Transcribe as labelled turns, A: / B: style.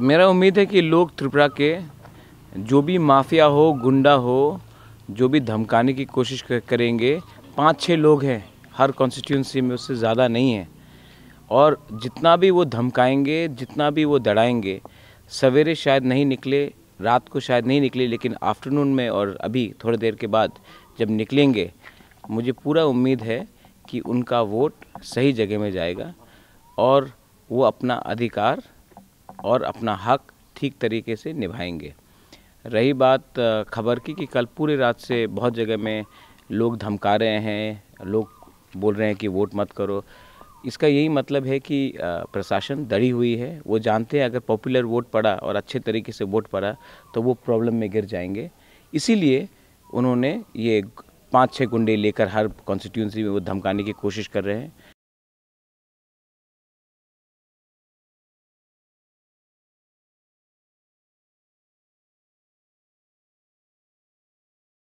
A: मेरा उम्मीद है कि लोग त्रिपुरा के जो भी माफिया हो गुंडा हो जो भी धमकाने की कोशिश करेंगे पाँच छः लोग हैं हर कॉन्स्टिट्यूंसी में उससे ज़्यादा नहीं है और जितना भी वो धमकाएंगे जितना भी वो दड़ाएंगे सवेरे शायद नहीं निकले रात को शायद नहीं निकले लेकिन आफ्टरनून में और अभी थोड़ी देर के बाद जब निकलेंगे मुझे पूरा उम्मीद है कि उनका वोट सही जगह में जाएगा और वो अपना अधिकार और अपना हक ठीक तरीके से निभाएंगे रही बात खबर की कि कल पूरी रात से बहुत जगह में लोग धमका रहे हैं लोग बोल रहे हैं कि वोट मत करो इसका यही मतलब है कि प्रशासन दड़ी हुई है वो जानते हैं अगर पॉपुलर वोट पड़ा और अच्छे तरीके से वोट पड़ा तो वो प्रॉब्लम में गिर जाएंगे इसीलिए उन्होंने ये पाँच छः गुंडे लेकर हर कॉन्स्टिट्यूंसी में वो धमकाने की कोशिश कर रहे
B: हैं